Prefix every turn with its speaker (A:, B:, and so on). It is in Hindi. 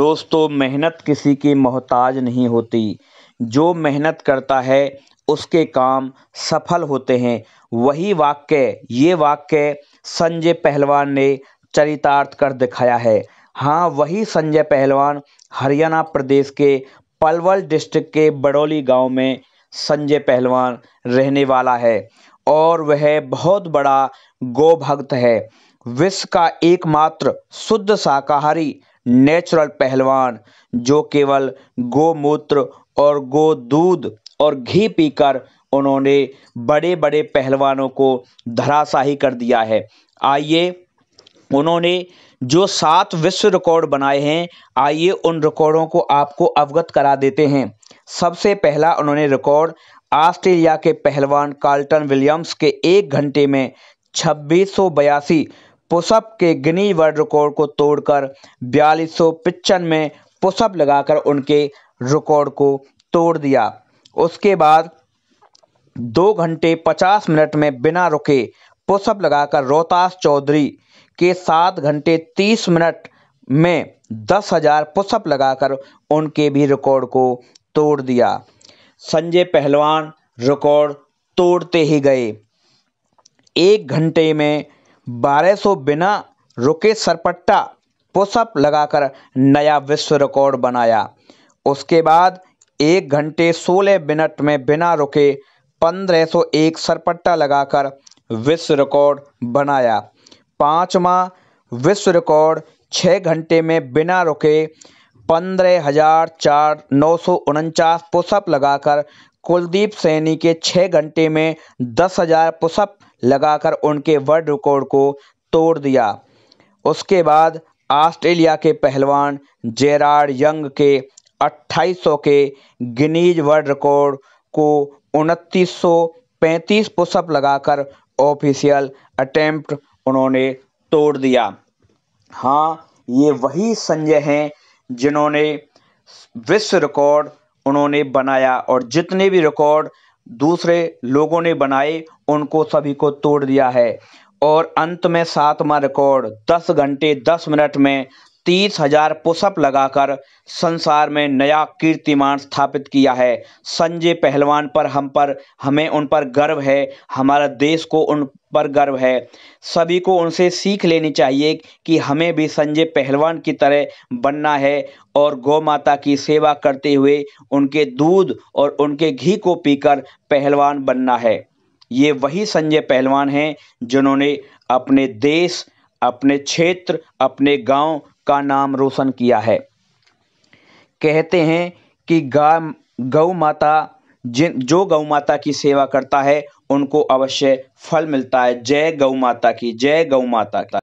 A: दोस्तों मेहनत किसी की मोहताज नहीं होती जो मेहनत करता है उसके काम सफल होते हैं वही वाक्य ये वाक्य संजय पहलवान ने चरितार्थ कर दिखाया है हाँ वही संजय पहलवान हरियाणा प्रदेश के पलवल डिस्ट्रिक्ट के बड़ौली गांव में संजय पहलवान रहने वाला है और वह बहुत बड़ा गौ भक्त है विश्व का एकमात्र शुद्ध शाकाहारी नेचुरल पहलवान जो केवल गोमूत्र और गो दूध और घी पीकर उन्होंने बड़े बड़े पहलवानों को धराशाही कर दिया है आइए उन्होंने जो सात विश्व रिकॉर्ड बनाए हैं आइए उन रिकॉर्डों को आपको अवगत करा देते हैं सबसे पहला उन्होंने रिकॉर्ड ऑस्ट्रेलिया के पहलवान कार्ल्टन विलियम्स के एक घंटे में छब्बीस पुशअप के गिनी वर्ल्ड रिकॉर्ड को तोड़कर बयालीस सौ में पुशअप लगाकर उनके रिकॉर्ड को तोड़ दिया उसके बाद दो घंटे पचास मिनट में बिना रुके पुशअप लगाकर रोहतास चौधरी के सात घंटे तीस मिनट में दस हज़ार पुशअप लगाकर उनके भी रिकॉर्ड को तोड़ दिया संजय पहलवान रिकॉर्ड तोड़ते ही गए एक घंटे में बारह सौ बिना रुके सरपट्टा पुशअप लगाकर नया विश्व रिकॉर्ड बनाया उसके बाद एक घंटे सोलह मिनट में बिना रुके पंद्रह सौ एक सरपट्टा लगाकर विश्व रिकॉर्ड बनाया पाँचवा विश्व रिकॉर्ड छः घंटे में बिना रुके पंद्रह हजार चार नौ सौ उनचास पुशअप लगाकर कुलदीप सैनी के छः घंटे में दस हज़ार पुशअप लगाकर उनके वर्ल्ड रिकॉर्ड को तोड़ दिया उसके बाद ऑस्ट्रेलिया के पहलवान जेराड यंग के 2800 के गिनीज वर्ल्ड रिकॉर्ड को उनतीस सौ पैंतीस पुशअप लगाकर ऑफिशियल अटैम्प्ट उन्होंने तोड़ दिया हाँ ये वही संजय हैं जिन्होंने विश्व रिकॉर्ड उन्होंने बनाया और जितने भी रिकॉर्ड दूसरे लोगों ने बनाए उनको सभी को तोड़ दिया है और अंत में सातवां रिकॉर्ड 10 घंटे 10 मिनट में तीस हजार पुशअप लगाकर संसार में नया कीर्तिमान स्थापित किया है संजय पहलवान पर हम पर हमें उन पर गर्व है हमारा देश को उन पर गर्व है सभी को उनसे सीख लेनी चाहिए कि हमें भी संजय पहलवान की तरह बनना है और गौ माता की सेवा करते हुए उनके दूध और उनके घी को पीकर पहलवान बनना है ये वही संजय पहलवान हैं जिन्होंने अपने देश अपने क्षेत्र अपने गांव का नाम रोशन किया है कहते हैं कि गा गौ माता जिन जो गौ माता की सेवा करता है उनको अवश्य फल मिलता है जय गौ माता की जय गौ माता की